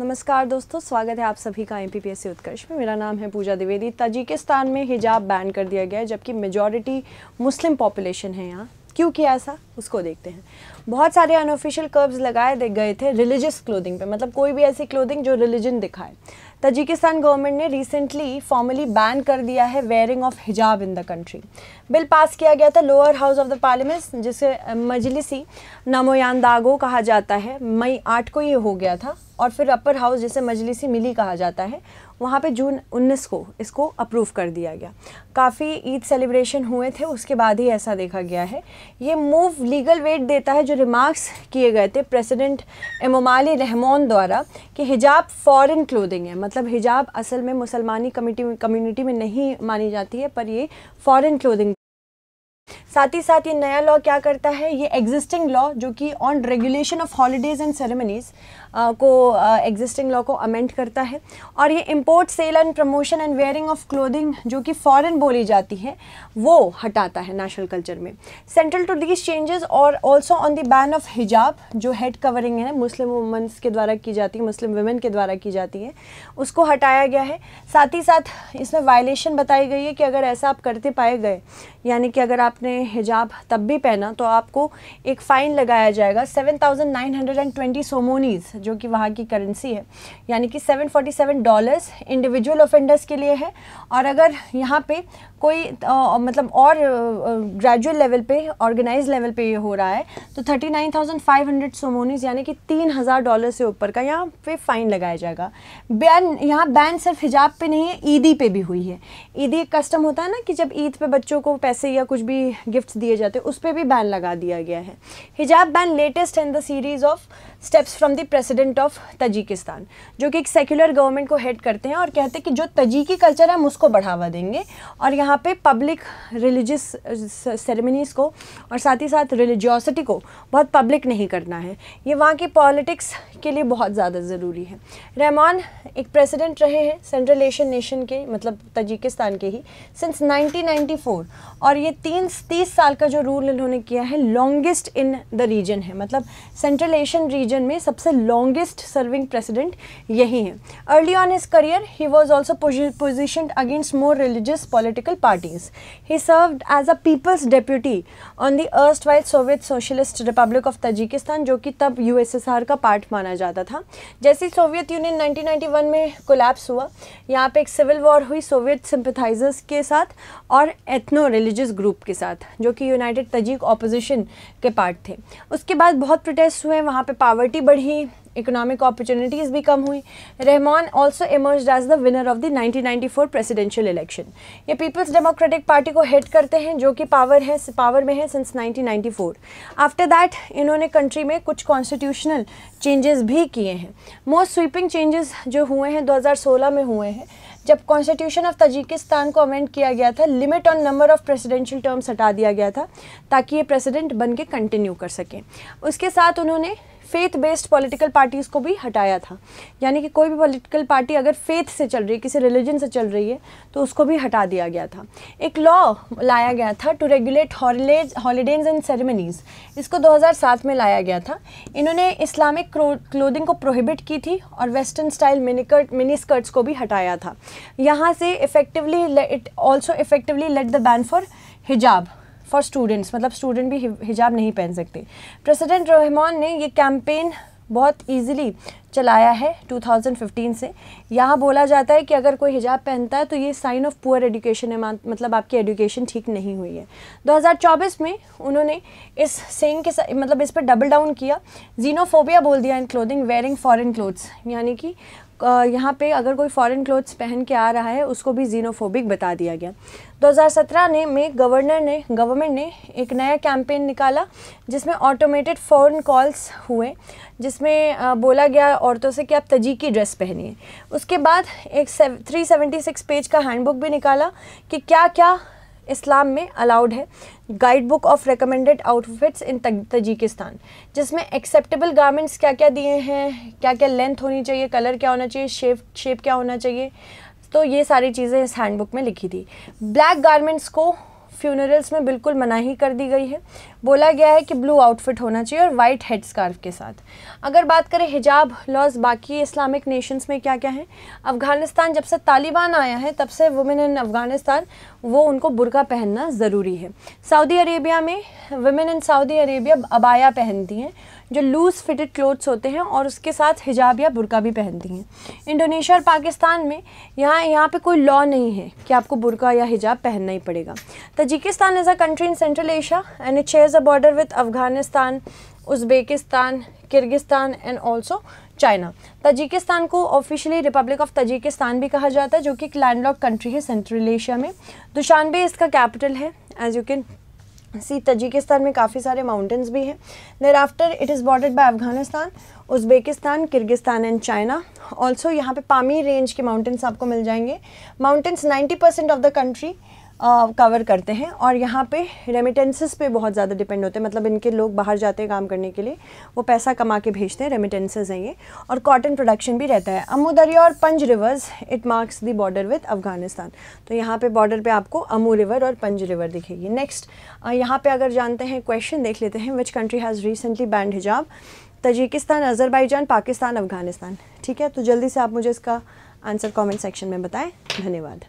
नमस्कार दोस्तों स्वागत है आप सभी का एम पी उत्कर्ष में मेरा नाम है पूजा द्विवेदी ताजिकिस्तान में हिजाब बैन कर दिया गया है जबकि मेजॉरिटी मुस्लिम पॉपुलेशन है यहाँ क्यों किया ऐसा उसको देखते हैं बहुत सारे अनऑफिशियल कर्ब्स लगाए गए थे रिलीजियस क्लोथिंग पे मतलब कोई भी ऐसी क्लोथिंग जो रिलीजन दिखाए तजिकिस्तान गवर्नमेंट ने रिसेंटली फॉर्मली बैन कर दिया है wearing of hijab in the country bill pass किया गया था lower house of the parliament जिसे मजलिसी नामोयान दागो कहा जाता है मई आठ को ये हो गया था और फिर अपर हाउस जिसे मजलिसी मिली कहा जाता है वहाँ पे जून 19 को इसको अप्रूव कर दिया गया काफ़ी ईद सेलिब्रेशन हुए थे उसके बाद ही ऐसा देखा गया है ये मूव लीगल वेट देता है जो रिमार्क्स किए गए थे प्रेसिडेंट एमोमाली रहमान द्वारा कि हिजाब फॉरेन क्लोदिंग है मतलब हिजाब असल में मुसलमानी कम्यूनिटी में नहीं मानी जाती है पर ये फ़ॉरन क्लोदिंग साथ ही साथ ये नया लॉ क्या करता है ये एग्जिस्टिंग लॉ जो कि on regulation of holidays and ceremonies को एग्जिस्टिंग लॉ को अमेंड करता है और ये import sale and promotion and wearing of clothing जो कि फ़ॉरन बोली जाती है वो हटाता है नेशनल कल्चर में सेंट्रल टू दीज चेंजेस और also on the ban of hijab जो हेड कवरिंग है मुस्लिम वुमेंस के द्वारा की जाती है मुस्लिम वुमेन के द्वारा की जाती है उसको हटाया गया है साथ ही साथ इसमें वायलेशन बताई गई है कि अगर ऐसा आप करते पाए गए यानी कि अगर आपने हिजाब तब भी पहना तो आपको एक फ़ाइन लगाया जाएगा 7,920 सोमोनीज जो कि वहाँ की करेंसी है यानी कि 747 डॉलर्स इंडिविजुअल ऑफेंडर्स के लिए है और अगर यहाँ पे कोई आ, मतलब और ग्रेजुअल लेवल पे ऑर्गेनाइज लेवल पे ये हो रहा है तो 39,500 सोमोनीज यानी कि 3,000 डॉलर से ऊपर का यहाँ पे फ़ाइन लगाया जाएगा बैन यहाँ बैन सिर्फ हिजाब पर नहीं है ईदी पर भी हुई है ईदी एक कस्टम होता है ना कि जब ईद पे बच्चों को पैसे पैसे या कुछ भी गिफ्ट्स दिए जाते हैं उस पर भी बैन लगा दिया गया है हिजाब ban latest in the series of steps from the president of Tajikistan जो कि एक सेक्युलर गवर्नमेंट को हेड करते हैं और कहते हैं कि जो तजिकी कल्चर है हम उसको बढ़ावा देंगे और यहाँ पे पब्लिक रिलीजियस सेरेमनीज़ को और साथ ही साथ रिलीजियोसिटी को बहुत पब्लिक नहीं करना है ये वहाँ की पॉलिटिक्स के लिए बहुत ज़्यादा ज़रूरी है रहमान एक प्रेसिडेंट रहे हैं सेंट्रल एशियन नेशन के मतलब तजिकिस्तान के ही सिंस नाइनटीन और ये तीन तीस साल का जो रूल इन्होंने किया है लॉन्गेस्ट इन द रीजन है मतलब सेंट्रल एशियन रीजन रीजन में सबसे लॉन्गेस्ट सर्विंग प्रेसिडेंट यही हैं early on his career he was also position against more religious political parties he served as a people's deputy on the east while Soviet Socialist Republic of Tajikistan जो कि तब you का part माना जाता था जैसे सोवियत यूनियन नाइनटीन में collapse हुआ यहाँ पर एक सिविल वॉर हुई सोवियत सिंपथाइजर्स के साथ और एथनो रिलीजियस ग्रुप के साथ जो कि यूनाइटेड तजीक ऑपोजिशन के पार्ट थे उसके बाद बहुत प्रोटेस्ट हुए वहाँ पे पावर पावर्टी बढ़ी इकोनॉमिक अपॉर्चुनिटीज़ भी कम हुई Rahmon also emerge as the winner of the 1994 presidential election ये पीपल्स डेमोक्रेटिक पार्टी को हेड करते हैं जो कि पावर है पावर में है सिंस 1994 आफ्टर दैट इन्होंने कंट्री में कुछ कॉन्स्टिट्यूशनल चेंजेस भी किए हैं मोस्ट स्वीपिंग चेंजेस जो हुए हैं 2016 में हुए हैं जब कॉन्स्टिट्यूशन ऑफ तजिकिस्तान को अमेंड किया गया था limit on number of presidential terms हटा दिया गया था ताकि ये प्रेसिडेंट बन के कंटिन्यू कर सकें उसके साथ उन्होंने फेथ बेस्ड पॉलिटिकल पार्टीज़ को भी हटाया था यानी कि कोई भी पॉलिटिकल पार्टी अगर फेथ से चल रही है किसी रिलीजन से चल रही है तो उसको भी हटा दिया गया था एक लॉ लाया गया था to regulate holidays holidays and ceremonies इसको 2007 में लाया गया था इन्होंने इस्लामिक क्लोदिंग को प्रोहिबिट की थी और western style miniskirt mini skirts को भी हटाया था यहाँ से effectively it also effectively let the ban for हिजाब फॉर स्टूडेंट्स मतलब स्टूडेंट भी हिजाब नहीं पहन सकते प्रेसिडेंट रहमान ने ये कैंपेन बहुत इजीली चलाया है 2015 से यहाँ बोला जाता है कि अगर कोई हिजाब पहनता है तो ये साइन ऑफ पुअर एजुकेशन है मतलब आपकी एजुकेशन ठीक नहीं हुई है 2024 में उन्होंने इस सेंग के मतलब इस पर डबल डाउन किया जीनोफोबिया बोल दिया in clothing wearing foreign clothes यानी कि यहाँ पे अगर कोई फॉरेन क्लोथ्स पहन के आ रहा है उसको भी जीनोफोबिक बता दिया गया 2017 ने में गवर्नर ने गवर्नमेंट ने एक नया कैंपेन निकाला जिसमें ऑटोमेटेड फ़ोन कॉल्स हुए जिसमें बोला गया औरतों से कि आप तजी की ड्रेस पहनिए उसके बाद एक थ्री सेवेंटी सिक्स पेज का हैंडबुक भी निकाला कि क्या क्या इस्लाम में अलाउड है guide book of recommended outfits in Tajikistan जिसमें एक्सेप्टेबल गारमेंट्स क्या क्या दिए हैं क्या क्या लेंथ होनी चाहिए कलर क्या होना चाहिए शेप शेप क्या होना चाहिए तो ये सारी चीज़ें इस हैंडबुक में लिखी थी ब्लैक गारमेंट्स को फ्यूनरल्स में बिल्कुल मनाही कर दी गई है बोला गया है कि ब्लू आउटफिट होना चाहिए और वाइट हेड स्कार्फ के साथ अगर बात करें हिजाब लॉज बाकी इस्लामिक नेशंस में क्या क्या है अफ़गानिस्तान जब से तालिबान आया है तब से वुमेन इन अफ़गानिस्तान वो उनको बुरका पहनना ज़रूरी है सऊदी अरेबिया में वुमेन इन सऊदी अरेबिया अबाया पहनती हैं जो लूज़ फिटेड क्लोथ्स होते हैं और उसके साथ हिजाब या बुरका भी पहनती हैं इंडोनेशिया और पाकिस्तान में यहाँ यहाँ पे कोई लॉ नहीं है कि आपको बुरका या हिजाब पहनना ही पड़ेगा तो Tajikistan is a country in Central Asia and it shares a border with Afghanistan, Uzbekistan, Kyrgyzstan and also China Tajikistan को ऑफिशियली रिपब्लिक ऑफ तजिकिस्तान भी कहा जाता है जो कि एक लैंडलॉक कंट्री है सेंट्रल एशिया में दुशानबे इसका कैपिटल है as you can see Tajikistan में काफ़ी सारे माउंटेन्स भी हैं there after it is bordered by Afghanistan Uzbekistan Kyrgyzstan and China also यहाँ पे पामी रेंज के माउंटेन्स आपको मिल जाएंगे mountains 90 percent of the country cover uh, करते हैं और यहाँ पे रेमिटेंसेस पे बहुत ज़्यादा डिपेंड होते हैं मतलब इनके लोग बाहर जाते हैं काम करने के लिए वो पैसा कमा के भेजते हैं रेमिटेंसेज हैं ये और कॉटन प्रोडक्शन भी रहता है अमूदरिया और Panj rivers it marks the border with Afghanistan तो यहाँ पे बॉर्डर पे आपको अमू रिवर और पंज रिवर दिखेगी नेक्स्ट यहाँ पर अगर जानते हैं क्वेश्चन देख लेते हैं which country has recently banned हिजाब तजिकिस्तान अजरबैजान पाकिस्तान अफगानिस्तान ठीक है तो जल्दी से आप मुझे इसका आंसर कॉमेंट सेक्शन में बताएँ धन्यवाद